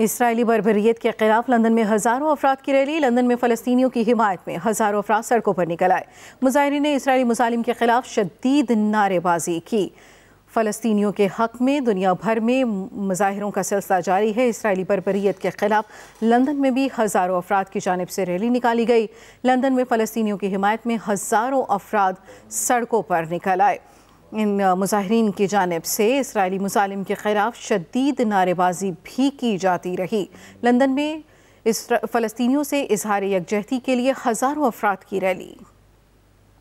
Israeli बरबरीत के खिलाफ London में हज़ारों अफराद की रैली लंदन में फ़लस्तियों की हिमायत में हज़ारों अफराद सड़कों पर निकल आए मुजाहरी ने इसराइली मुजालिम के खिलाफ शदीद नारेबाजी की फ़लस्तियों के हक में दुनिया भर में मुजाहरों का सिलसिला जारी है इसराइली बरबरीत के खिलाफ लंदन में भी हज़ारों अफराद की जानब से रैली निकाली गई लंदन में फ़लस्तियों की हिमायत में हज़ारों अफराद सड़कों पर निकल आए इन मुजाहरीन की जानब से इसराइली मुजालिम के खिलाफ शदीद नारेबाजी भी की जाती रही लंदन में इस फ़लस्तियों से इजहार यकजहती के लिए हज़ारों अफराद की रैली